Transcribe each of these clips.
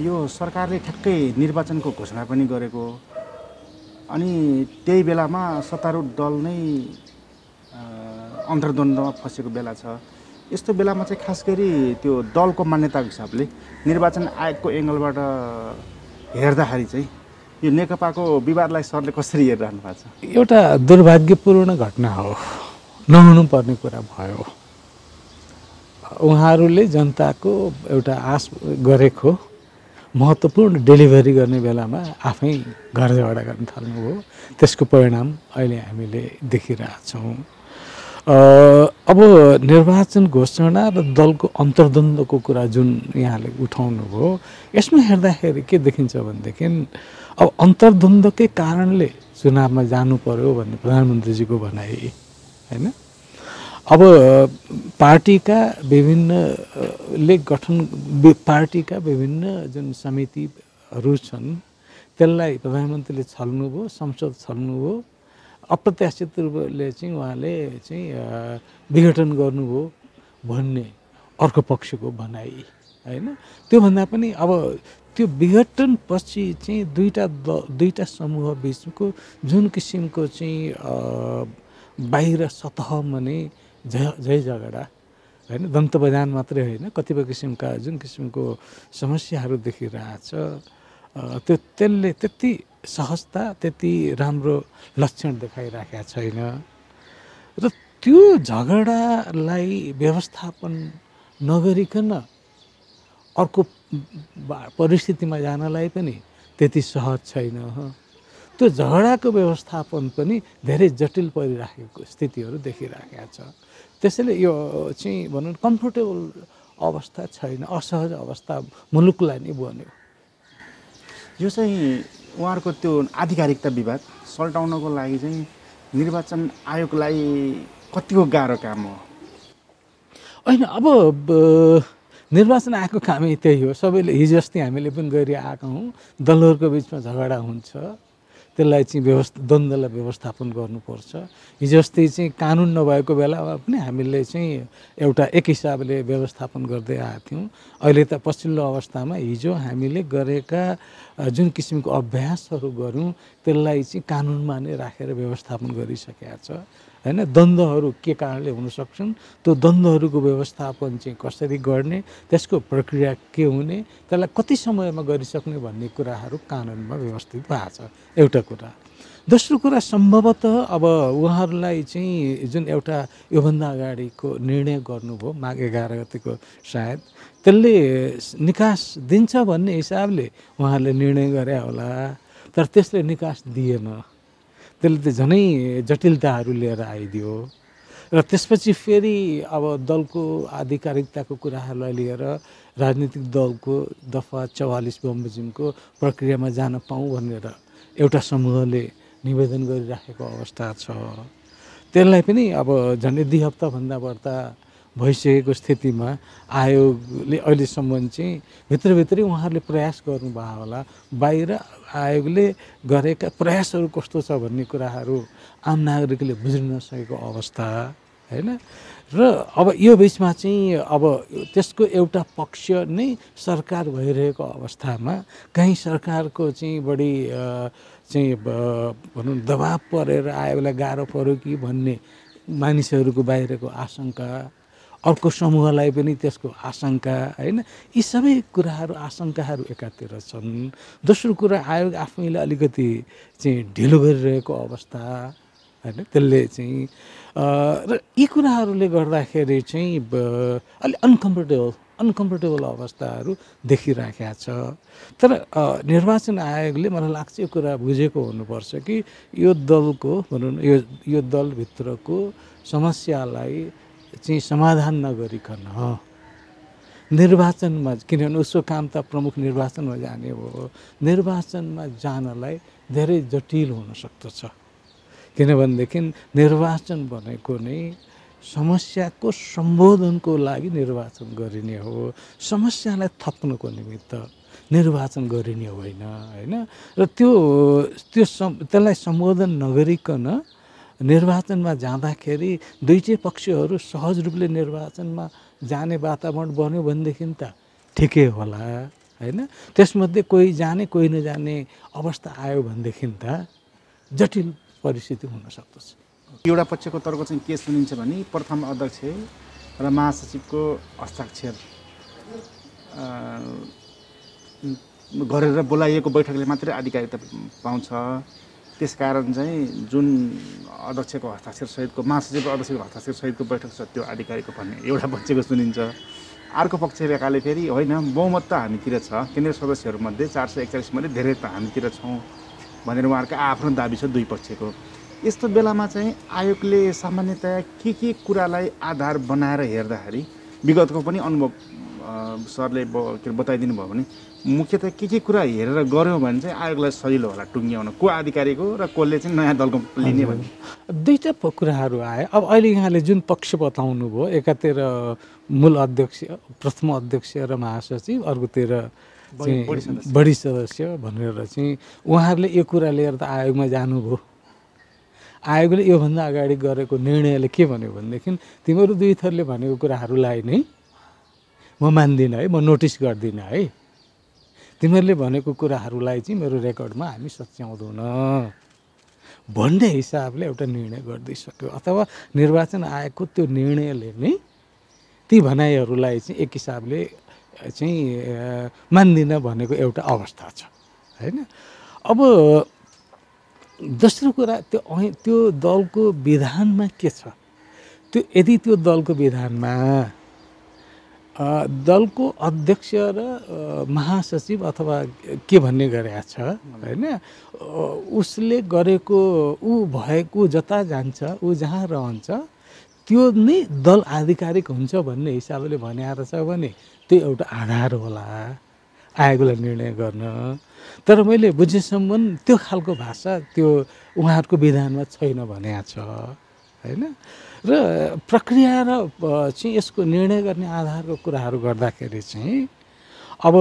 यो सरकारले ठ्याक्कै निर्वाचनको घोषणा पनि गरेको अनि त्यही बेलामा सत्तारूढ दल नै अन्तर्द्वन्द्वमा फँसेको बेला छ यस्तो बेलामा चाहिँ खास गरी त्यो दलको मान्यताको हिसाबले निर्वाचन आयोगको एङ्गलबाट हेर्दाखेरि चाहिँ यो नेकपाको विवादलाई सरले कसरी हेरिरहनु भएको छ एउटा दुर्भाग्यपूर्ण घटना हो नहुनुपर्ने कुरा भयो उहाँहरूले जनताको एउटा आश गरेको महत्त्वपूर्ण डेलिभरी गर्ने बेलामा आफै घर झगडा गर्न थाल्नुभयो त्यसको परिणाम अहिले हामीले देखिरहेछौँ अब निर्वाचन घोषणा र दलको अन्तर्द्वन्द्वको कुरा जुन यहाँले उठाउनुभयो यसमा हेर्दाखेरि के देखिन्छ भनेदेखि अब अन्तर्द्वन्द्वकै कारणले चुनावमा जानु पर्यो भन्ने प्रधानमन्त्रीजीको भनाइ होइन अब पार्टीका विभिन्न लेख गठन पार्टीका विभिन्न जुन समितिहरू छन् त्यसलाई प्रधानमन्त्रीले छल्नुभयो संसद छल्नुभयो अप्रत्याशित रूपले चाहिँ उहाँले चाहिँ विघटन गर्नुभयो भन्ने अर्को पक्षको भनाइ होइन त्योभन्दा पनि अब त्यो विघटन पछि चाहिँ दुईवटा द दुईवटा समूह बिचको जुन किसिमको चाहिँ बाहिर सतहमा नै झै झगडा होइन दन्त बजान मात्रै होइन कतिपय किसिमका जुन किसिमको समस्याहरू देखिरहेछ त्यो त्यसले त्यति सहजता त्यति राम्रो लक्षण देखाइराखेका छैन र त्यो झगडालाई व्यवस्थापन नगरिकन अर्को परिस्थितिमा जानलाई पनि त्यति सहज छैन त्यो झगडाको व्यवस्थापन पनि धेरै जटिल परिराखेको स्थितिहरू देखिराखेका छ त्यसैले यो चाहिँ भनौँ कम्फोर्टेबल अवस्था छैन असहज अवस्था मुलुकलाई नै बन्यो यो चाहिँ उहाँहरूको त्यो आधिकारिकता विवाद सल्टाउनको लागि चाहिँ निर्वाचन आयोगलाई कतिको गाह्रो काम हो होइन अब निर्वाचन आएको कामै त्यही हो सबैले हिजो अस्ति हामीले पनि गरिआएका हौँ दलहरूको बिचमा झगडा हुन्छ त्यसलाई चाहिँ व्यवस्था द्वन्द्वलाई व्यवस्थापन गर्नुपर्छ हिजो अस्ति चाहिँ कानुन नभएको बेलामा पनि हामीले चाहिँ एउटा एक हिसाबले व्यवस्थापन गर्दै आएको थियौँ अहिले त पछिल्लो अवस्थामा हिजो हामीले गरेका जुन किसिमको अभ्यासहरू गऱ्यौँ त्यसलाई चाहिँ कानुनमा नै राखेर व्यवस्थापन गरिसकेका छ होइन द्वन्द्वहरू के कारणले हुन सक्छन् त्यो द्वन्द्वहरूको व्यवस्थापन चाहिँ कसरी गर्ने त्यसको प्रक्रिया के हुने त्यसलाई कति समयमा गरिसक्ने भन्ने कुराहरू कानुनमा व्यवस्थित भएको छ एउटा कुरा दोस्रो कुरा सम्भवतः अब उहाँहरूलाई चाहिँ जुन एउटा योभन्दा अगाडिको निर्णय गर्नुभयो माघ एघार गतिको सायद त्यसले निकास दिन्छ भन्ने हिसाबले उहाँहरूले निर्णय गरे होला तर त्यसले निकास दिएन त्यसले त झनै जटिलताहरू लिएर आइदियो र त्यसपछि फेरि अब दलको आधिकारिकताको कुराहरूलाई लिएर राजनीतिक दलको दफा चौवालिस बमोजिमको प्रक्रियामा जान पाऊँ भनेर एउटा समूहले निवेदन गरिराखेको अवस्था छ त्यसलाई पनि अब झन्डै दुई हप्ताभन्दा बढ्ता भइसकेको स्थितिमा आयोगले अहिलेसम्म चाहिँ भित्रभित्रै उहाँहरूले प्रयास गर्नुभयो होला बाहिर आयोगले गरेका प्रयासहरू कस्तो छ भन्ने कुराहरू आम नागरिकले बुझ्न नसकेको अवस्था होइन र अब यो बिचमा चाहिँ अब त्यसको एउटा पक्ष नै सरकार भइरहेको अवस्थामा कहीँ सरकारको चाहिँ बढी चाहिँ भनौँ दबाब परेर आयोगलाई गाह्रो पऱ्यो कि भन्ने मानिसहरूको बाहिरको आशङ्का अर्को समूहलाई पनि त्यसको आशंका होइन यी सबै कुराहरू आशङ्काहरू एकातिर छन् दोस्रो कुरा आयोग आफैले अलिकति चाहिँ ढिलो गरिरहेको अवस्था होइन त्यसले चाहिँ र यी कुराहरूले गर्दाखेरि चाहिँ अलिक अनकम्फर्टेबल अनकम्फर्टेबल अवस्थाहरू देखिराखेका छ तर निर्वाचन आयोगले मलाई लाग्छ यो कुरा बुझेको हुनुपर्छ कि यो दलको भनौँ न यो यो दलभित्रको समस्यालाई चाहिँ समाधान नगरिकन निर्वाचनमा किनभने उसको काम त प्रमुख निर्वाचनमा जाने हो निर्वाचनमा जानलाई धेरै जटिल हुन सक्दछ किनभनेदेखि निर्वाचन भनेको नै समस्याको सम्बोधनको लागि निर्वाचन गरिने हो समस्यालाई थप्नको निमित्त निर्वाचन गरिने होइन होइन र त्यो त्यो त्यसलाई सम्बोधन नगरिकन निर्वाचनमा जाँदाखेरि दुईटै पक्षहरू सहज रूपले निर्वाचनमा जाने वातावरण बन्यो भनेदेखि त ठिकै होला होइन त्यसमध्ये कोही जाने कोही नजाने अवस्था आयो भनेदेखि त जटिल परिस्थिति हुन सक्दछ एउटा पक्षको तर्क चाहिँ के सुनिन्छ भने प्रथम अध्यक्ष र महासचिवको हस्ताक्षर गरेर बोलाइएको बैठकले मात्रै आधिकारिकता पाउँछ त्यस कारण चाहिँ जुन अध्यक्षको हस्ताक्षरसहितको महासचिवको अध्यक्षको हस्ताक्षरसहितको बैठक छ त्यो आधिकारिकको भन्ने एउटा पक्षको सुनिन्छ अर्को पक्ष पक्षकाले फेरि होइन बहुमत त हामीतिर छ केन्द्रीय सदस्यहरूमध्ये चार सय एकचालिसमध्ये धेरै त हामीतिर छौँ भनेर उहाँहरूको आफ्नो दाबी छ दुई पक्षको यस्तो बेलामा चाहिँ आयोगले सामान्यतया के के कुरालाई आधार बनाएर हेर्दाखेरि विगतको पनि अनुभव सरले के अरे बताइदिनु भयो भने मुख्यतः के के कुरा हेरेर गऱ्यौँ भने चाहिँ आयोगलाई सजिलो होला टुङ्ग्याउन को आधिकारीको र कसले चाहिँ नयाँ दलको लिने भन्ने दुईवटा कुराहरू आए अब अहिले यहाँले जुन पक्ष बताउनु भयो एकातिर मूल अध्यक्ष प्रथम अध्यक्ष र महासचिव अर्कोतिर चाहिँ बढी सदस्य भनेर चाहिँ उहाँहरूले यो कुरा लिएर त आयोगमा जानुभयो आयोगले योभन्दा अगाडि गरेको निर्णयले के भन्यो भनेदेखि तिमीहरू दुई थरले भनेको कुराहरूलाई नै म मान्दिनँ है म नोटिस गर्दिनँ है तिमीहरूले भनेको कुराहरूलाई चाहिँ मेरो रेकर्डमा हामी सच्याउँदैन भन्ने हिसाबले एउटा निर्णय गरिदिइसक्यो अथवा निर्वाचन आएको त्यो निर्णयले नै ती भनाइहरूलाई चाहिँ एक हिसाबले चाहिँ मान्दिनँ भनेको एउटा अवस्था छ होइन अब दोस्रो कुरा त्यो त्यो दलको विधानमा के छ त्यो यदि त्यो दलको विधानमा दलको अध्यक्ष र महासचिव अथवा के भन्ने गरेका छ होइन उसले गरेको ऊ भएको जता जान्छ ऊ जहाँ रहन्छ त्यो नै दल आधिकारिक हुन्छ भन्ने हिसाबले भने छ भने त्यो एउटा आधार होला आयोगलाई निर्णय गर्न तर मैले बुझेसम्म त्यो खालको भाषा त्यो उहाँहरूको विधानमा छैन भने छ होइन र प्रक्रिया र चाहिँ यसको निर्णय गर्ने आधारको कुराहरू गर्दाखेरि चाहिँ अब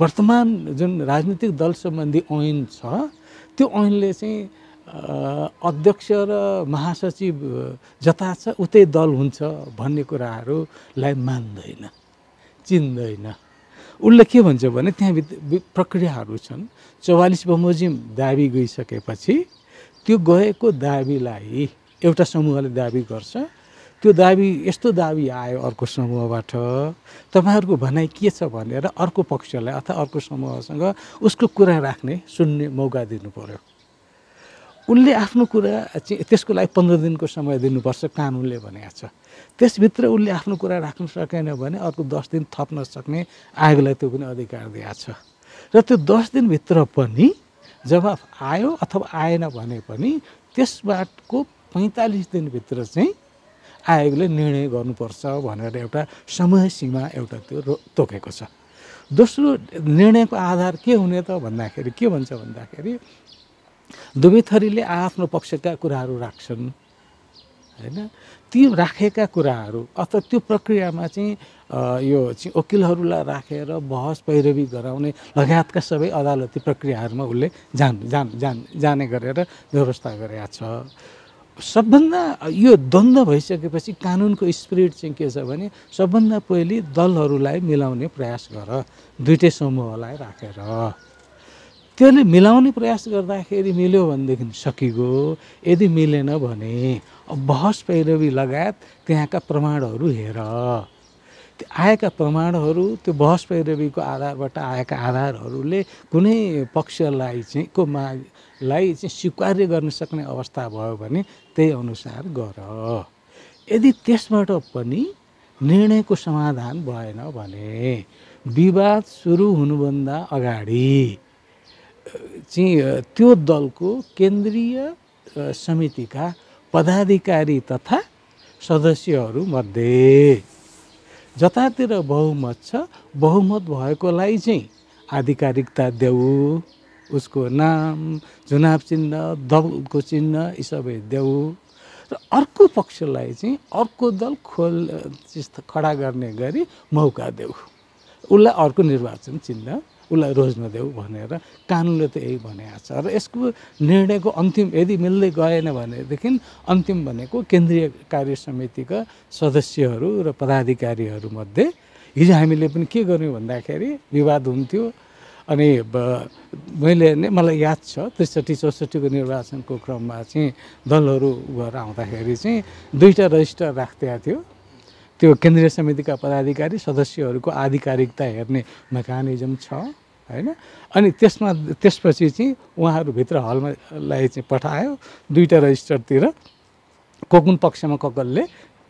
वर्तमान जुन राजनीतिक दल सम्बन्धी ऐन छ त्यो ऐनले चाहिँ अध्यक्ष र महासचिव जता छ उतै दल हुन्छ भन्ने कुराहरूलाई मान्दैन चिन्दैन उसले के भन्छ भने त्यहाँ प्रक्रियाहरू छन् चौवालिस बमोजिम दाबी गइसकेपछि त्यो गएको दाबीलाई एउटा समूहले दाबी गर्छ त्यो दाबी यस्तो दाबी आयो अर्को समूहबाट तपाईँहरूको भनाइ के छ भनेर अर्को पक्षलाई अथवा अर्को समूहसँग उसको कुरा राख्ने सुन्ने मौका दिनु पऱ्यो उसले आफ्नो कुरा चाहिँ त्यसको लागि पन्ध्र दिनको समय दिनुपर्छ कानुनले भनेको छ त्यसभित्र उसले आफ्नो कुरा राख्न सकेन भने अर्को दस दिन थप्न सक्ने आयोगलाई त्यो पनि अधिकार दिएको छ र त्यो दस दिनभित्र पनि जवाफ आयो अथवा आएन भने पनि त्यसबाटको पैँतालिस दिनभित्र चाहिँ आयोगले निर्णय गर्नुपर्छ भनेर एउटा समय सीमा एउटा त्यो रो तोकेको छ दोस्रो निर्णयको आधार के हुने त भन्दाखेरि के भन्छ भन्दाखेरि दुवै थरीले आफ्नो पक्षका कुराहरू राख्छन् होइन ती राखेका कुराहरू अथवा त्यो प्रक्रियामा चाहिँ यो चाहिँ वकिलहरूलाई राखेर बहस पैरवी गराउने लगायतका सबै अदालती प्रक्रियाहरूमा उसले जान जान जान जाने गरेर व्यवस्था गरेका छ सबभन्दा यो द्वन्द भइसकेपछि कानुनको स्पिरिट चाहिँ के छ भने सबभन्दा पहिले दलहरूलाई मिलाउने प्रयास गर दुइटै समूहलाई राखेर त्यसले मिलाउने प्रयास गर्दाखेरि मिल्यो भनेदेखि सकिगयो यदि मिलेन भने बहस पैरवी लगायत त्यहाँका प्रमाणहरू हेर आएका प्रमाणहरू त्यो बहस पैरवीको आधारबाट आएका आधारहरूले कुनै पक्षलाई चाहिँ को माग लाई चाहिँ स्वीकार्य गर्न सक्ने अवस्था भयो भने त्यही अनुसार गर यदि त्यसबाट पनि निर्णयको समाधान भएन भने विवाद सुरु हुनुभन्दा अगाडि चाहिँ त्यो दलको केन्द्रीय समितिका पदाधिकारी तथा सदस्यहरूमध्ये जतातिर बहुमत छ बहुमत भएकोलाई चाहिँ आधिकारिकता देऊ उसको नाम जुनाब चिन्ह दलको चिन्ह यी सबै देऊ र अर्को पक्षलाई चाहिँ अर्को दल खोल खडा गर्ने गरी मौका देऊ उसलाई अर्को निर्वाचन चिन्ह उसलाई रोज्न देऊ भनेर कानुनले त यही भनेको छ र यसको निर्णयको अन्तिम यदि मिल्दै गएन भनेदेखि अन्तिम भनेको केन्द्रीय कार्य समितिका सदस्यहरू र पदाधिकारीहरूमध्ये हिजो हामीले पनि के गर्यौँ भन्दाखेरि विवाद हुन्थ्यो अनि मैले नै मलाई याद छ त्रिसठी चौसठीको निर्वाचनको क्रममा चाहिँ दलहरू गएर आउँदाखेरि चाहिँ दुईवटा रजिस्टर राख्दै थियो त्यो केन्द्रीय समितिका पदाधिकारी सदस्यहरूको आधिकारिकता हेर्ने मेकानिजम छ होइन अनि त्यसमा त्यसपछि चाहिँ उहाँहरूभित्र हलमालाई चाहिँ पठायो दुईवटा रजिस्टरतिर को कुन पक्षमा कसले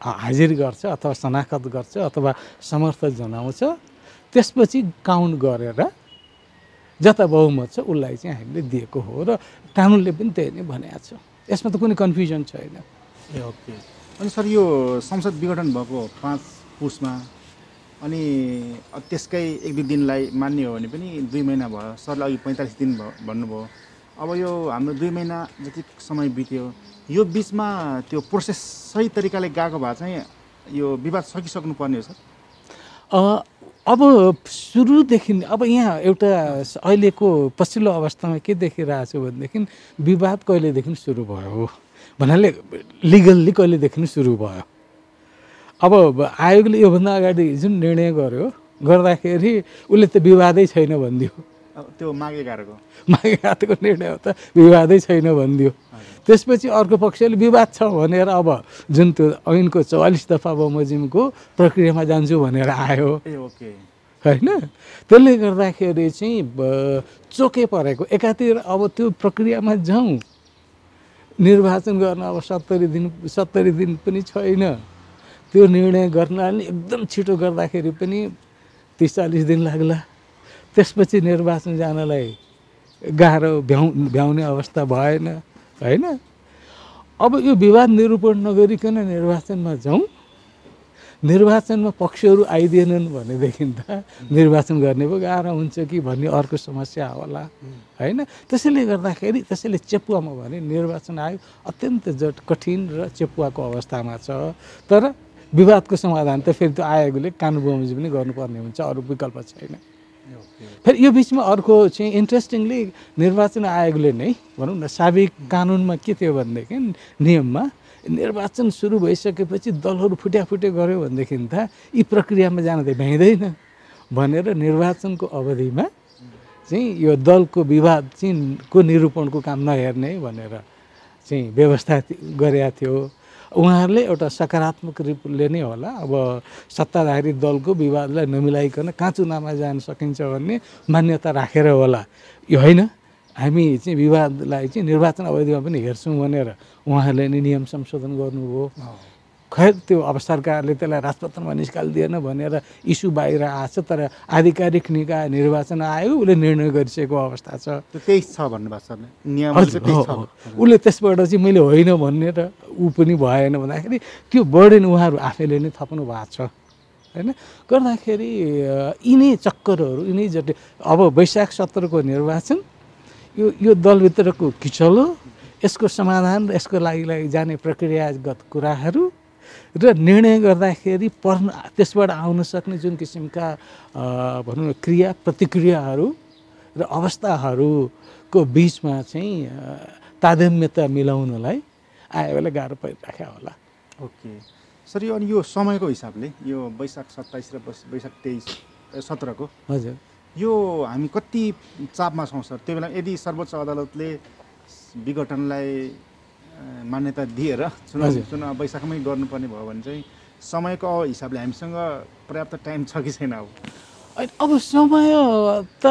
हाजिर गर्छ अथवा शनाखत गर्छ अथवा समर्थ जनाउँछ त्यसपछि काउन्ट गरेर जता बहुमत छ उसलाई चाहिँ हामीले दिएको हो र कानुनले पनि त्यही नै भनेको छ यसमा त कुनै कन्फ्युजन छैन ए ओके अनि सर यो संसद विघटन भएको पाँच पुसमा अनि त्यसकै एक दुई दिनलाई मान्ने हो भने पनि दुई महिना भयो सरले अघि पैँतालिस दिन भयो भन्नुभयो अब यो हाम्रो दुई महिना जति समय बित्यो यो बिचमा त्यो प्रोसेस सही तरिकाले गएको भए चाहिँ यो विवाद सकिसक्नु पर्ने हो सर अब सुरुदेखि अब यहाँ एउटा अहिलेको पछिल्लो अवस्थामा के देखिरहेको छु भनेदेखि विवाद कहिलेदेखि सुरु भयो भन्नाले लिगल्ली कहिलेदेखि सुरु भयो अब आयोगले योभन्दा अगाडि जुन निर्णय गर्यो गर्दाखेरि उसले त विवादै छैन भनिदियो त्यो माघे घाटको निर्णय हो त विवादै छैन भनिदियो त्यसपछि अर्को पक्षले विवाद छ भनेर अब जुन त्यो ऐनको चौवालिस दफा बमोजिमको प्रक्रियामा जान्छु भनेर आयो होइन त्यसले गर्दाखेरि चाहिँ चोके परेको एकातिर अब त्यो प्रक्रियामा जाउँ निर्वाचन गर्न अब सत्तरी दिन सत्तरी दिन पनि छैन त्यो निर्णय गर्नाले एकदम छिटो गर्दाखेरि पनि तिस चालिस दिन लाग्ला त्यसपछि निर्वाचन जानलाई गाह्रो भ्याउ भ्याउने अवस्था भएन होइन अब यो विवाद निरूपण नगरिकन निर्वाचनमा जाउँ निर्वाचनमा पक्षहरू आइदिएनन् भनेदेखि त निर्वाचन गर्ने पो गाह्रो हुन्छ कि भन्ने अर्को समस्या होला होइन त्यसैले गर्दाखेरि त्यसैले चेपुवामा भने निर्वाचन आयो अत्यन्त जट कठिन र चेपुवाको अवस्थामा छ तर विवादको समाधान त फेरि त्यो आयोगले कानुन बमोजिम पनि गर्नुपर्ने हुन्छ अरू विकल्प छैन फेरि यो बिचमा अर्को चाहिँ इन्ट्रेस्टिङली निर्वाचन आयोगले नै भनौँ न साबिक कानुनमा के थियो भनेदेखि नियममा निर्वाचन सुरु भइसकेपछि दलहरू फुट्याफुट्या गऱ्यो भनेदेखि त यी प्रक्रियामा जान त भ्याइँदैन भनेर निर्वाचनको अवधिमा चाहिँ यो दलको विवाद चाहिँ को निरूपणको काम नहेर्ने भनेर चाहिँ व्यवस्था गरेका थियो उहाँहरूले एउटा सकारात्मक रूपले नै होला अब सत्ताधारी दलको विवादलाई नमिलाइकन कहाँ चुनावमा जान सकिन्छ भन्ने मान्यता राखेर होला यो होइन हामी चाहिँ विवादलाई चाहिँ निर्वाचन अवधिमा पनि हेर्छौँ भनेर उहाँहरूले नै नियम संशोधन गर्नुभयो खै त्यो अब सरकारले त्यसलाई राजपत्रमा निस्कालिदिएन भनेर इस्यु बाहिर आएको छ तर आधिकारिक निकाय निर्वाचन आयो उसले निर्णय गरिसकेको अवस्था छ त्यही छ भन्नुभएको छ उसले त्यसबाट चाहिँ मैले होइन भन्ने र ऊ पनि भएन भन्दाखेरि त्यो बर्डन उहाँहरू आफैले नै थप्नु भएको छ होइन गर्दाखेरि यिनै चक्करहरू यिनै जटिल अब वैशाख सत्रको निर्वाचन यो यो दलभित्रको किचलो यसको समाधान र यसको लागि जाने प्रक्रियागत कुराहरू र निर्णय गर्दाखेरि पर्न त्यसबाट आउन सक्ने जुन किसिमका भनौँ न क्रिया प्रतिक्रियाहरू र अवस्थाहरूको बिचमा चाहिँ तादम्यता मिलाउनलाई आयो बेला गाह्रो परिराख्या होला ओके सर यो अनि यो समयको हिसाबले यो वैशाख सत्ताइस र वैशाख तेइस सत्रको हजुर यो हामी कति चापमा छौँ सर त्यो बेला यदि सर्वोच्च अदालतले विघटनलाई मान्यता दिएर चुनाव चुनाव वैशाखमै गर्नुपर्ने भयो भने चाहिँ समयको हिसाबले हामीसँग पर्याप्त टाइम छ कि छैन अब अब समय त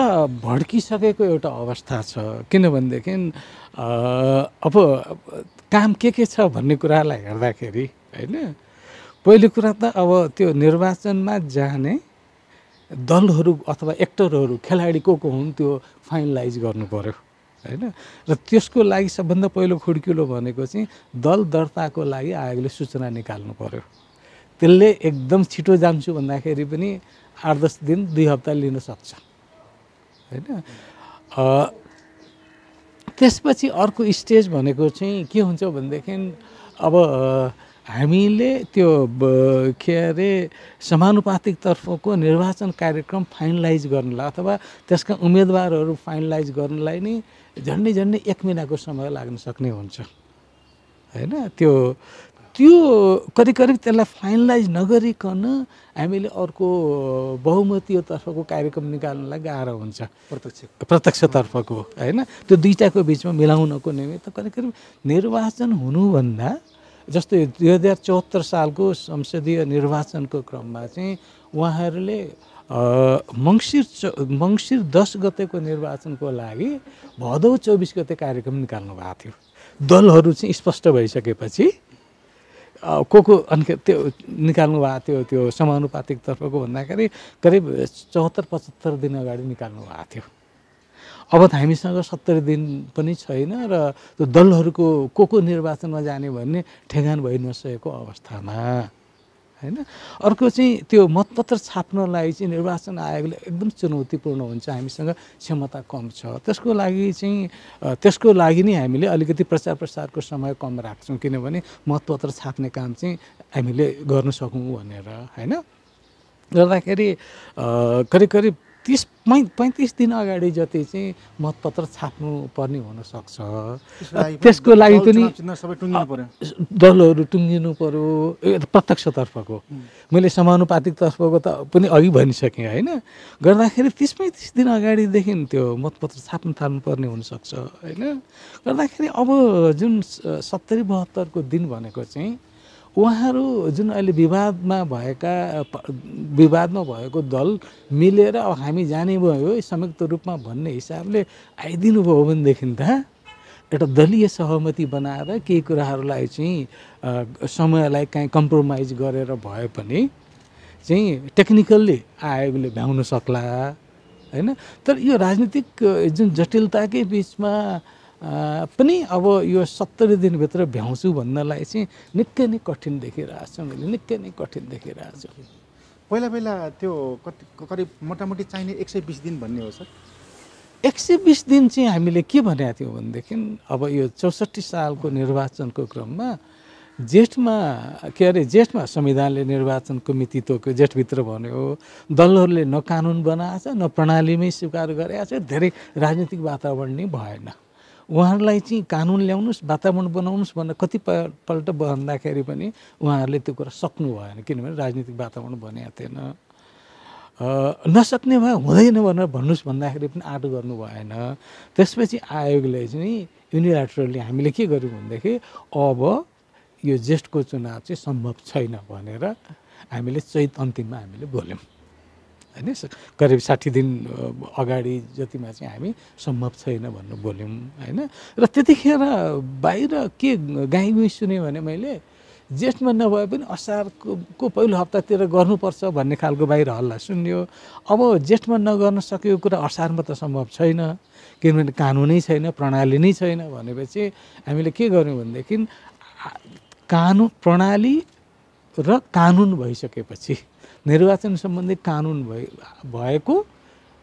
भड्किसकेको एउटा अवस्था छ किनभनेदेखि अब काम के के छ भन्ने कुरालाई हेर्दाखेरि होइन पहिलो कुरा त अब त्यो निर्वाचनमा जाने दलहरू अथवा एक्टरहरू खेलाडी को को हुन् त्यो फाइनलाइज गर्नु पऱ्यो होइन र त्यसको लागि सबभन्दा पहिलो खुड्किलो भनेको चाहिँ दल दर्ताको लागि आयोगले सूचना निकाल्नु पऱ्यो त्यसले एकदम छिटो जान्छु भन्दाखेरि पनि आठ दस दिन दुई हप्ता लिन सक्छ होइन त्यसपछि अर्को स्टेज भनेको चाहिँ के हुन्छ भनेदेखि अब हामीले त्यो के अरे समानुपातिकतर्फको निर्वाचन कार्यक्रम फाइनलाइज गर्नलाई अथवा त्यसका उम्मेदवारहरू फाइनलाइज गर्नलाई नै झन्डै झन्डै एक महिनाको समय लाग्न सक्ने हुन्छ होइन त्यो त्यो करिब करिब त्यसलाई फाइनलाइज नगरिकन हामीले अर्को तर्फको कार्यक्रम निकाल्नलाई गाह्रो हुन्छ प्रत्यक्ष प्रत्यक्षतर्फको होइन त्यो दुईवटाको बिचमा मिलाउनको निमित्त करिब करिब निर्वाचन हुनुभन्दा जस्तो दुई हजार चौहत्तर सालको संसदीय निर्वाचनको क्रममा चाहिँ उहाँहरूले मङ्सिर च मङ्सिर दस गतेको निर्वाचनको लागि भदौ चौबिस गते कार्यक्रम निकाल्नु भएको थियो दलहरू चाहिँ स्पष्ट भइसकेपछि को को अनि त्यो निकाल्नु भएको थियो त्यो समानुपातिक तर्फको भन्दाखेरि करिब चौहत्तर पचहत्तर दिन अगाडि निकाल्नु भएको थियो अब त हामीसँग सत्तरी दिन पनि छैन र त्यो दलहरूको को को निर्वाचनमा जाने भन्ने ठेगान भइ नसकेको अवस्थामा होइन अर्को चाहिँ त्यो मतपत्र छाप्नलाई चाहिँ निर्वाचन आयोगले एकदम चुनौतीपूर्ण हुन्छ हामीसँग क्षमता कम छ त्यसको लागि चाहिँ त्यसको लागि नै हामीले अलिकति प्रचार प्रसारको समय कम राख्छौँ किनभने मतपत्र छाप्ने काम चाहिँ हामीले गर्न सकौँ भनेर होइन गर्दाखेरि करिब करिब तिस पै पैँतिस दिन अगाडि जति चाहिँ मतपत्र छाप्नु पर्ने हुनसक्छ त्यसको लागि पनि दलहरू टुङ्गिनु पऱ्यो प्रत्यक्षतर्फको मैले समानुपातिकतर्फको त पनि अघि भनिसकेँ होइन गर्दाखेरि तिस पैँतिस दिन अगाडिदेखि त्यो मतपत्र छाप्नु थाल्नुपर्ने हुनसक्छ होइन गर्दाखेरि अब जुन सत्तरी बहत्तरको दिन भनेको चाहिँ उहाँहरू जुन अहिले विवादमा भएका विवादमा भएको दल मिलेर अब हामी जाने भयो संयुक्त रूपमा भन्ने हिसाबले आइदिनु भयो भनेदेखि त एउटा दलीय सहमति बनाएर केही कुराहरूलाई चाहिँ समयलाई काहीँ कम्प्रोमाइज गरेर भए पनि चाहिँ टेक्निकल्ली आयोगले भ्याउन सक्ला होइन तर यो राजनीतिक जुन जटिलताकै बिचमा पनि अब यो सत्तरी दिनभित्र भ्याउँछु भन्नलाई चाहिँ निकै नै कठिन देखिरहेको छ मैले निकै नै कठिन देखिरहेको छु पहिला पहिला त्यो कति करिब मोटामोटी चाहिने एक सय बिस दिन भन्ने हो सर एक सय बिस दिन चाहिँ हामीले के भनेको थियौँ भनेदेखि अब यो चौसठी सालको निर्वाचनको क्रममा जेठमा के अरे जेठमा संविधानले निर्वाचनको मिति तोक्यो जेठभित्र भन्यो दलहरूले न कानुन बनाएछ न प्रणालीमै स्वीकार गरेका छ धेरै राजनीतिक वातावरण नै भएन उहाँहरूलाई चाहिँ कानुन ल्याउनुहोस् वातावरण बनाउनुहोस् भनेर पल्ट भन्दाखेरि पनि उहाँहरूले त्यो कुरा सक्नु भएन किनभने राजनीतिक वातावरण भनेको थिएन नसक्ने भए हुँदैन भनेर भन्नुहोस् भन्दाखेरि पनि आँटो गर्नु भएन त्यसपछि आयोगले चाहिँ युनिल्याटरली हामीले के गर्यौँ भनेदेखि अब यो जेस्टको चुनाव चाहिँ सम्भव छैन भनेर हामीले चैत अन्तिममा हामीले बोल्यौँ होइन करिब साठी दिन अगाडि जतिमा चाहिँ हामी सम्भव छैन भन्नु बोल्यौँ होइन र त्यतिखेर बाहिर के गाई गुई सुने भने मैले जेठमा नभए पनि असारको को पहिलो हप्तातिर गर्नुपर्छ भन्ने खालको बाहिर हल्ला सुन्यो अब जेठमा नगर्न सकेको कुरा असारमा त सम्भव छैन किनभने कानुनै छैन प्रणाली नै छैन भनेपछि हामीले के गर्यौँ भनेदेखि कानुन प्रणाली र कानुन भइसकेपछि निर्वाचन सम्बन्धी कानुन भएको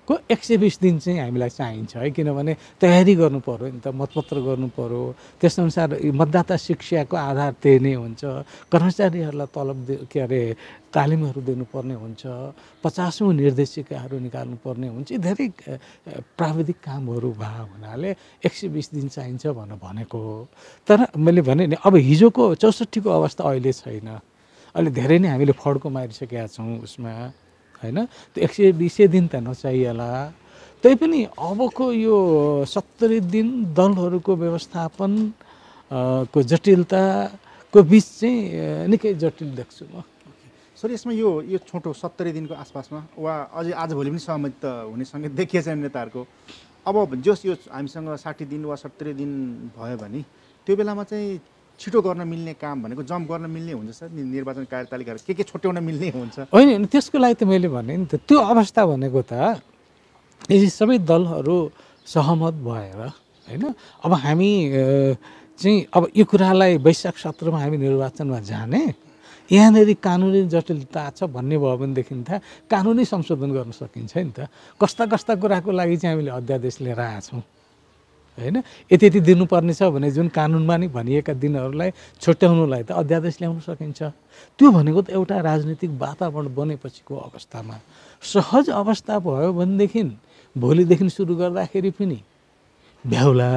को एक सय बिस दिन चाहिँ हामीलाई चाहिन्छ है किनभने तयारी गर्नु पऱ्यो नि त मतपत्र गर्नु पऱ्यो त्यसअनुसार मतदाता शिक्षाको आधार त्यही नै हुन्छ कर्मचारीहरूलाई तलब के अरे तालिमहरू दिनुपर्ने हुन्छ पचासौँ निर्देशिकाहरू निकाल्नुपर्ने हुन्छ धेरै प्राविधिक कामहरू भएको हुनाले एक सय बिस दिन चाहिन्छ भनेर भनेको हो तर मैले भने नि अब हिजोको चौसठीको अवस्था अहिले छैन अहिले धेरै नै हामीले फड्को मारिसकेका छौँ उसमा होइन त्यो एक सय बिसै दिन त नचाहिएला तैपनि अबको यो सत्तरी दिन दलहरूको व्यवस्थापन को जटिलताको बिच चाहिँ निकै जटिल देख्छु म सर यसमा यो यो छोटो सत्तरी दिनको आसपासमा वा अझै आजभोलि पनि सहमत हुने सँगै देखिए छैन नेताहरूको अब जस यो हामीसँग साठी दिन वा सत्तरी दिन भयो भने त्यो बेलामा चाहिँ छिटो गर्न मिल्ने काम भनेको जम्प गर्न मिल्ने हुन्छ सर निर्वाचन कार्यतालिकाहरू के के छुट्याउन मिल्ने हुन्छ होइन होइन त्यसको लागि त मैले भने नि त त्यो अवस्था भनेको त यदि सबै दलहरू सहमत भएर होइन अब हामी चाहिँ अब यो कुरालाई वैशाख सत्रमा हामी निर्वाचनमा जाने यहाँनिर कानुनी जटिलता छ भन्ने भयो भनेदेखि त कानुनी संशोधन गर्न सकिन्छ नि त कस्ता कस्ता कुराको लागि चाहिँ हामीले अध्यादेश लिएर आएछौँ होइन यति यति दिनुपर्ने छ भने जुन कानुनमा नि भनिएका दिनहरूलाई छुट्याउनुलाई त अध्यादेश ल्याउन सकिन्छ त्यो भनेको त एउटा राजनीतिक वातावरण बनेपछिको अवस्थामा सहज अवस्था भयो भनेदेखि भोलिदेखि सुरु गर्दाखेरि पनि भ्याउला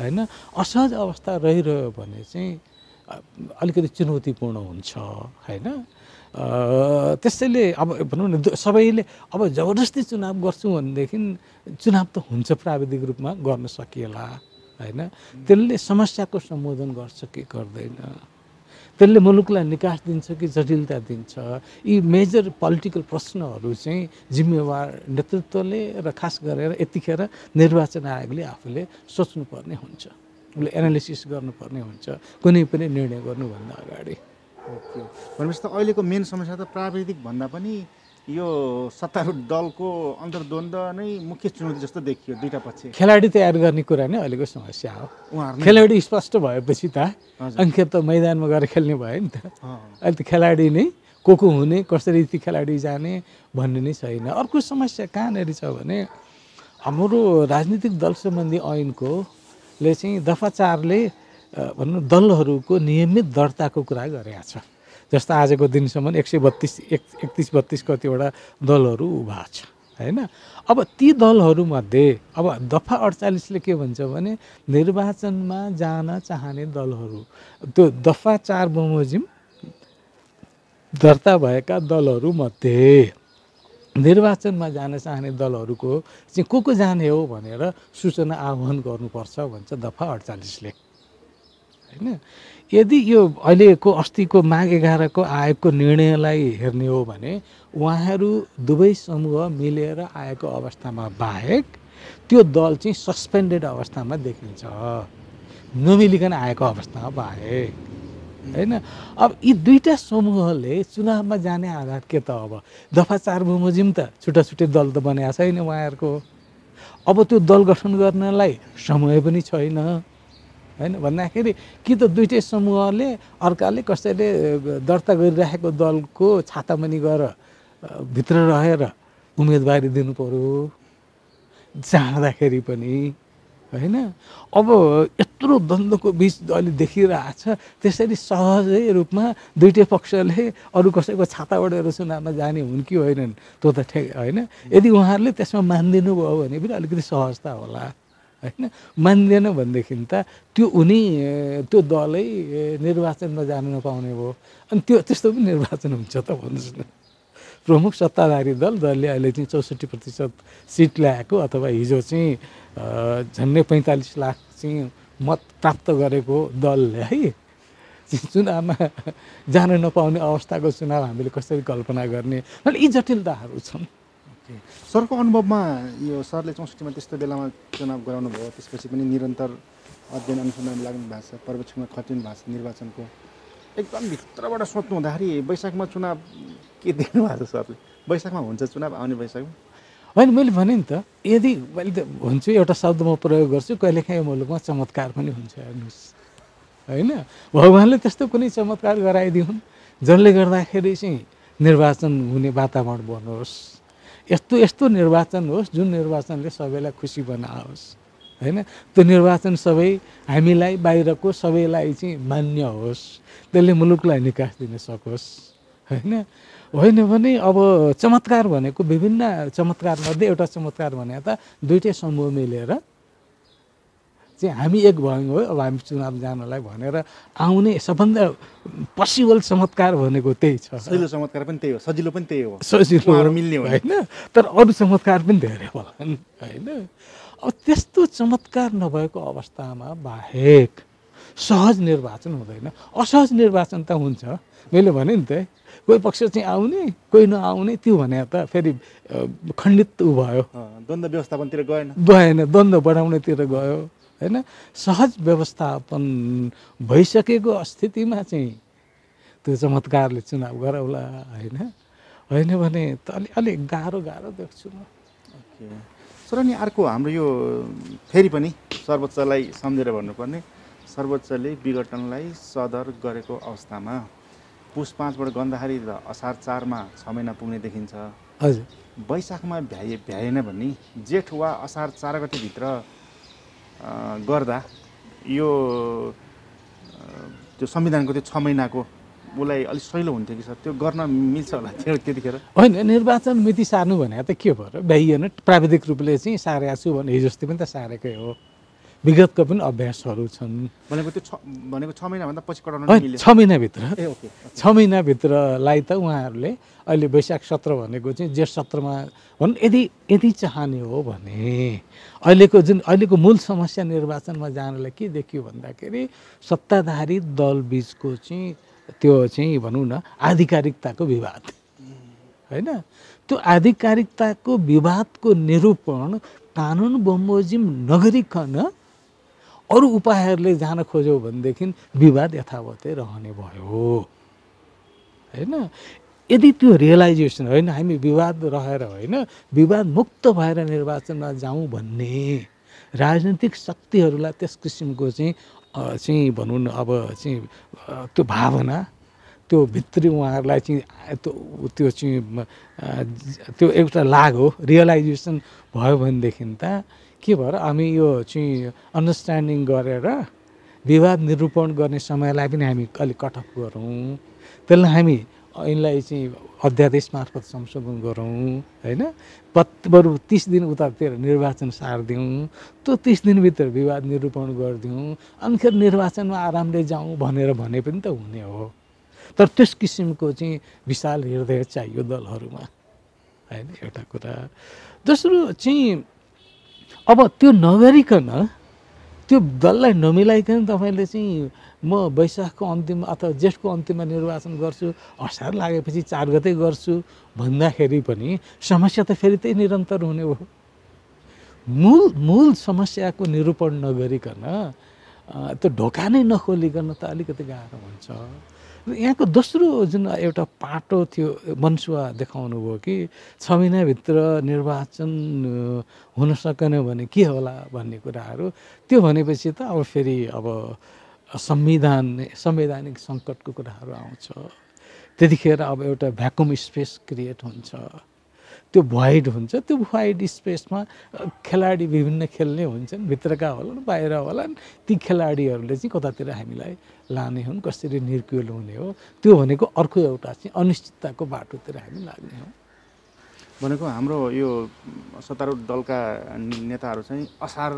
होइन असहज अवस्था रहिरह्यो भने चाहिँ अलिकति चुनौतीपूर्ण हुन्छ होइन त्यसैले अब भनौँ न सबैले अब जबरजस्ती चुनाव गर्छौँ भनेदेखि चुनाव त हुन्छ प्राविधिक रूपमा गर्न सकिएला होइन त्यसले समस्याको सम्बोधन गर्छ कि गर्दैन त्यसले मुलुकलाई निकास दिन्छ कि जटिलता दिन्छ यी मेजर पोलिटिकल प्रश्नहरू चाहिँ जिम्मेवार नेतृत्वले र खास गरेर यतिखेर निर्वाचन आयोगले आफूले सोच्नुपर्ने हुन्छ उसले एनालिसिस गर्नुपर्ने हुन्छ कुनै पनि निर्णय गर्नुभन्दा अगाडि ओके भनेपछि त अहिलेको मेन समस्या त प्राविधिक भन्दा पनि यो सत्तारूढ दलको अन्तर्द्वन्द नै मुख्य चुनौती जस्तो देखियो दुईवटा पछि खेलाडी तयार गर्ने कुरा नै अहिलेको समस्या हो उहाँहरू खेलाडी स्पष्ट भएपछि त अङ्खेर त मैदानमा गएर खेल्ने भयो नि त अहिले त खेलाडी नै को को हुने कसरी ती खेलाडी जाने भन्ने नै छैन अर्को समस्या कहाँनिर छ भने हाम्रो राजनीतिक दल सम्बन्धी ऐनको ले चाहिँ दफा चारले भनौँ दलहरूको नियमित दर्ताको कुरा गरेका छ जस्तो आजको दिनसम्म एक सय बत्तिस एक एकतिस बत्तिस कतिवटा दलहरू उभा छ होइन अब ती दलहरूमध्ये अब दफा अडचालिसले के भन्छ भने निर्वाचनमा जान चाहने दलहरू त्यो दफा चार बमोजिम दर्ता भएका दलहरूमध्ये निर्वाचनमा जान चाहने दलहरूको चाहिँ को को जाने हो भनेर सूचना आह्वान गर्नुपर्छ भन्छ दफा अडचालिसले होइन यदि यो अहिलेको अस्तिको माघ एघारको आएको निर्णयलाई हेर्ने हो भने उहाँहरू दुवै समूह मिलेर आएको अवस्थामा बाहेक त्यो दल चाहिँ सस्पेन्डेड अवस्थामा देखिन्छ नमिलिकन आएको अवस्थामा बाहेक होइन अब यी दुईवटा समूहले चुनावमा जाने आधार के त अब दफा चार बमोजिम त छुट्टा छुट्टै दल त बनाएको छैन उहाँहरूको अब त्यो दल गठन गर्नलाई समय पनि छैन होइन भन्दाखेरि कि त दुइटै समूहले अर्काले कसैले दर्ता गरिराखेको दलको छातामुनि गएर भित्र रहेर उम्मेदवारी दिनु पऱ्यो जाँदाखेरि पनि होइन अब यत्रो द्वन्द्वको बिच अहिले देखिरहेको छ त्यसरी सहजै रूपमा दुइटै पक्षले अरू कसैको छाता छाताबाट सुनाउन जाने हुन् कि होइनन् त्यो त ठ्याक होइन यदि उहाँहरूले त्यसमा मानिदिनु भयो भने पनि अलिकति सहजता होला होइन मान्दैन भनेदेखि त त्यो उनी त्यो दलै निर्वाचनमा जान नपाउने भयो अनि त्यो त्यस्तो पनि निर्वाचन हुन्छ त भन्नुहोस् न प्रमुख सत्ताधारी दल जसले अहिले चाहिँ चौसठी प्रतिशत सिट ल्याएको अथवा हिजो चाहिँ झन्डै पैँतालिस लाख चाहिँ मत प्राप्त गरेको दलले है चुनावमा जान नपाउने अवस्थाको चुनाव हामीले कसरी कल्पना गर्ने यी जटिलताहरू छन् सरको अनुभवमा यो सरले चौसठीमा त्यस्तो बेलामा चुनाव गराउनु भयो त्यसपछि पनि निरन्तर अध्ययन अनुसन्धान लाग्नु भएको छ पर्वेक्षणमा खटिनु भएको छ निर्वाचनको एकदम भित्रबाट सोध्नु हुँदाखेरि बैशाखमा चुनाव के देख्नु भएको छ सरले बैशाखमा हुन्छ चुनाव आउने वैशाखमा होइन मैले भने नि त यदि मैले त भन्छु एउटा शब्द म प्रयोग गर्छु कहिलेकाहीँ मुलुकमा चमत्कार पनि हुन्छ हेर्नुहोस् होइन भगवान्ले त्यस्तो कुनै चमत्कार गराइदिउन् जसले गर्दाखेरि चाहिँ निर्वाचन हुने वातावरण बनोस् यस्तो यस्तो निर्वाचन होस् जुन निर्वाचनले सबैलाई खुसी बनाओस् होइन त्यो निर्वाचन सबै हामीलाई बाहिरको सबैलाई चाहिँ मान्य होस् त्यसले मुलुकलाई निकास दिन सकोस् होइन होइन भने अब चमत्कार भनेको विभिन्न चमत्कारमध्ये एउटा चमत्कार भने त दुइटै समूह मिलेर चाहिँ हामी एक भयौँ हो अब हामी चुनाव जानलाई भनेर आउने सबभन्दा पसिबल चमत्कार भनेको त्यही छ सजिलो चमत्कार पनि त्यही हो सजिलो पनि त्यही हो सजिलो मिल्ने होइन तर अरू चमत्कार पनि धेरै होला होइन अब त्यस्तो चमत्कार नभएको अवस्थामा बाहेक सहज निर्वाचन हुँदैन असहज निर्वाचन त हुन्छ मैले भने नि त कोही पक्ष चाहिँ आउने कोही नआउने त्यो भने त फेरि खण्डित ऊ भयो द्वन्द्व व्यवस्थापनतिर गएन गएन द्वन्द्व बढाउनेतिर गयो होइन सहज व्यवस्थापन भइसकेको स्थितिमा चाहिँ त्यो चमत्कारले चुनाव गराउला होइन होइन भने त अलिक अलिक गाह्रो गाह्रो देख्छु म सर अनि अर्को हाम्रो यो फेरि पनि सर्वोच्चलाई सम्झेर भन्नुपर्ने सर्वोच्चले विघटनलाई सदर गरेको अवस्थामा पुष पाँचबाट गन्दाखेरि त असार चारमा छ महिना पुग्ने देखिन्छ हजुर वैशाखमा भ्याए भ्याएन भने जेठ वा असार चार गतिभित्र गर्दा यो त्यो संविधानको त्यो छ महिनाको उसलाई अलिक सहिलो हुन्थ्यो कि सर त्यो गर्न मिल्छ होला त्यो त्यतिखेर होइन निर्वाचन मिति सार्नु भने त के भयो भ्याइएन प्राविधिक रूपले चाहिँ सारेको छु भने हिजो अस्ति पनि त सारेकै हो विगतका पनि अभ्यासहरू छन् भनेको त्यो छ महिनाभन्दा पछि छ महिनाभित्र छ महिनाभित्रलाई त उहाँहरूले अहिले वैशाख सत्र भनेको चाहिँ जेठ सत्रमा भनौँ यदि यदि चाहने हो भने अहिलेको जुन अहिलेको मूल समस्या निर्वाचनमा जानलाई के देखियो भन्दाखेरि सत्ताधारी दलबिचको चाहिँ त्यो चाहिँ भनौँ न आधिकारिकताको विवाद होइन त्यो आधिकारिकताको विवादको निरूपण कानुन बमोजिम नगरिकन अरू उपायहरूले जान खोज्यो भनेदेखि विवाद यथावतै रहने भयो होइन यदि त्यो रियलाइजेसन होइन हामी विवाद रहेर होइन विवाद मुक्त भएर निर्वाचनमा जाउँ भन्ने राजनीतिक शक्तिहरूलाई त्यस किसिमको चाहिँ चाहिँ भनौँ न अब चाहिँ त्यो भावना त्यो भित्री उहाँहरूलाई चाहिँ त्यो त्यो चाहिँ त्यो एउटा लाग हो रियलाइजेसन भयो भनेदेखि त के भएर हामी यो चाहिँ अन्डरस्ट्यान्डिङ गरेर विवाद निरूपण गर्ने समयलाई पनि हामी अलिक कटअप गरौँ त्यसलाई हामी यिनलाई चाहिँ अध्यादेश मार्फत संशोधन गरौँ होइन पत् बरु तिस दिन उतातिर निर्वाचन सारिदिउँ त्यो तिस दिनभित्र विवाद निरूपण गरिदिउँ अनिखेर निर्वाचनमा आरामले जाउँ भनेर भने पनि त हुने हो तर त्यस किसिमको चाहिँ विशाल हृदय चाहियो दलहरूमा होइन एउटा कुरा दोस्रो चाहिँ अब त्यो नगरिकन त्यो दललाई नमिलाइकन तपाईँले चाहिँ म वैशाखको अन्तिम अथवा जेठको अन्तिममा निर्वाचन गर्छु असार लागेपछि चार गते गर्छु भन्दाखेरि पनि समस्या त फेरि त्यही निरन्तर हुने हो मूल मूल समस्याको निरूपण नगरिकन त्यो ढोका नै नखोलिकन त अलिकति गाह्रो हुन्छ यहाँको दोस्रो जुन एउटा पाटो थियो मनसुवा देखाउनु भयो कि छ महिनाभित्र निर्वाचन हुन सकेन भने के होला भन्ने कुराहरू त्यो भनेपछि त अब फेरि अब संविधान संवैधानिक सङ्कटको कुराहरू आउँछ त्यतिखेर अब एउटा भ्याकुम स्पेस क्रिएट हुन्छ त्यो भइड हुन्छ त्यो भोइड स्पेसमा खेलाडी विभिन्न खेल्ने हुन्छन् भित्रका होला बाहिर होलान् ती खेलाडीहरूले चाहिँ कतातिर हामीलाई लाने हुन् कसरी निर्कुल हुने हो त्यो भनेको अर्को एउटा चाहिँ अनिश्चितताको बाटोतिर हामी लाग्ने हौँ भनेको हाम्रो यो सत्तारूढ दलका नेताहरू चाहिँ असार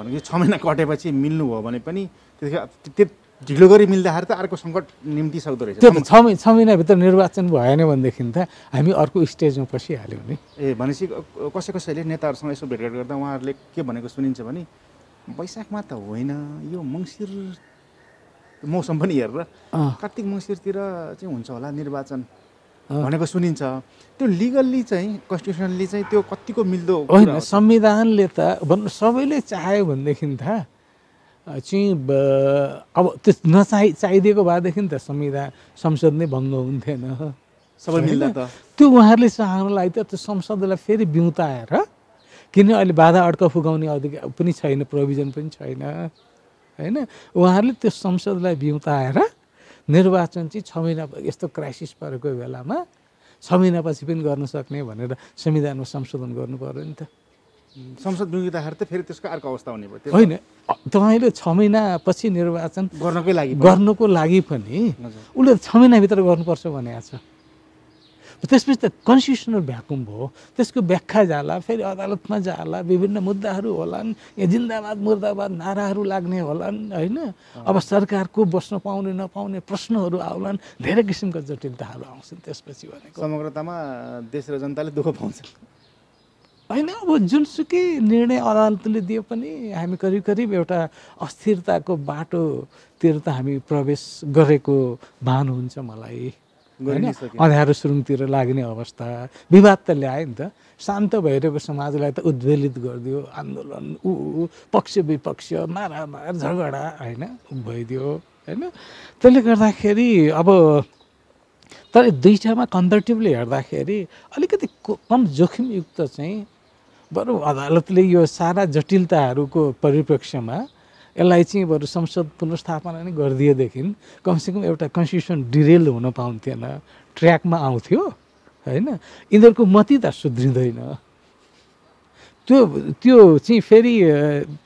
भनेको छ महिना कटेपछि मिल्नु हो भने पनि त्यतिखेर ढिलो गरी मिल्दाखेरि त अर्को सङ्कट निम्ति सक्दो रहेछ त्यो त छ छ महिनाभित्र निर्वाचन भएन भनेदेखि त हामी अर्को स्टेजमा पसिहाल्यौँ नि ए भनेपछि कसै कसैले नेताहरूसँग यसो भेटघाट गर्दा उहाँहरूले के भनेको सुनिन्छ भने वैशाखमा त होइन यो मङ्सिर मौसम पनि हेरेर कार्तिक मङ्सिरतिर चाहिँ हुन्छ होला निर्वाचन भनेको सुनिन्छ त्यो लिगल्ली चाहिँ कन्स्टिट्युसनली चाहिँ त्यो कतिको मिल्दो होइन संविधानले त भन्नु सबैले चाह्यो भनेदेखि त चाहिँ अब त्यो नचाहि चाहिदिएको भएदेखि त संविधान संसद नै भङ्ग हुन्थेन सबै मिल्दा त त्यो उहाँहरूले चाहनुलाई त त्यो संसदलाई फेरि बिउताएर किन अहिले बाधा अड्का फुगाउने अधिकार पनि छैन प्रोभिजन पनि छैन होइन उहाँहरूले त्यो संसदलाई बिउताएर निर्वाचन चाहिँ छ महिना यस्तो क्राइसिस परेको बेलामा छ महिनापछि पनि गर्न सक्ने भनेर संविधानमा संशोधन गर्नु पऱ्यो नि त संसद बिग्रिँदाखेरि त फेरि त्यसको अर्को अवस्था हुने भयो होइन तपाईँले छ महिनापछि निर्वाचन गर्नकै लागि गर्नुको लागि पनि उसले छ महिनाभित्र गर्नुपर्छ भनेको छ त्यसपछि त कन्स्टिट्युसनल भ्याकुम भयो त्यसको व्याख्या जाला फेरि अदालतमा जाला विभिन्न मुद्दाहरू होलान् यहाँ जिन्दाबाद मुर्दाबाद नाराहरू लाग्ने होलान् होइन अब सरकारको बस्न पाउने नपाउने प्रश्नहरू आउलान् धेरै किसिमका जटिलताहरू आउँछन् त्यसपछि भनेको समग्रतामा देश र जनताले दुःख पाउँछन् होइन अब जुनसुकै निर्णय अदालतले दिए पनि हामी करिब करिब एउटा अस्थिरताको बाटोतिर त हामी प्रवेश गरेको भान हुन्छ मलाई होइन अँध्यारो सुरुङतिर लाग्ने अवस्था विवाद त ल्यायो नि त शान्त भइरहेको समाजलाई त उद्वेलित गरिदियो आन्दोलन ऊ पक्ष विपक्ष मारामार झगडा होइन भइदियो होइन त्यसले गर्दाखेरि अब तर दुईवटामा कन्जर्टिभली हेर्दाखेरि अलिकति कम जोखिमयुक्त चाहिँ बरु अदालतले यो सारा जटिलताहरूको परिप्रेक्ष्यमा यसलाई चाहिँ बरु संसद पुनर्स्थापना नै गरिदिएदेखि कमसेकम एउटा कन्स्टिट्युसन डिरेल हुन पाउँथेन ट्र्याकमा आउँथ्यो होइन यिनीहरूको मति त सुध्रिँदैन त्यो त्यो चाहिँ फेरि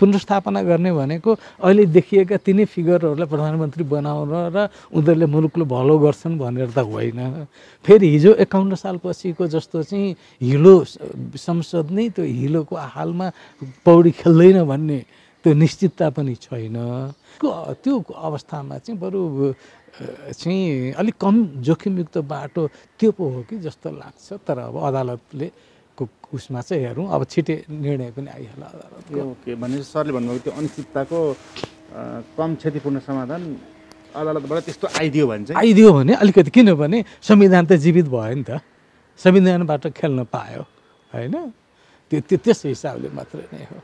पुनर्स्थापना गर्ने भनेको अहिले देखिएका तिनै फिगरहरूलाई प्रधानमन्त्री बनाउन र उनीहरूले मुलुकले भलो गर्छन् भनेर त होइन फेरि हिजो एकाउन्न सालपछिको जस्तो चाहिँ हिलो संसद नै त्यो हिलोको हालमा पौडी खेल्दैन भन्ने त्यो निश्चितता पनि छैन त्यो अवस्थामा चाहिँ बरु चाहिँ अलिक कम जोखिमयुक्त बाटो त्यो पो हो कि जस्तो लाग्छ तर अब अदालतले को उसमा चाहिँ हेरौँ अब छिटे निर्णय पनि आइहाल्ला ओके भने सरले भन्नुभयो त्यो अनिश्चितताको कम क्षतिपूर्ण समाधान अदालतबाट त्यस्तो आइदियो भने चाहिँ आइदियो भने अलिकति किनभने संविधान त जीवित भयो नि त संविधानबाट खेल्न पायो होइन त्यो त्यस हिसाबले मात्रै नै हो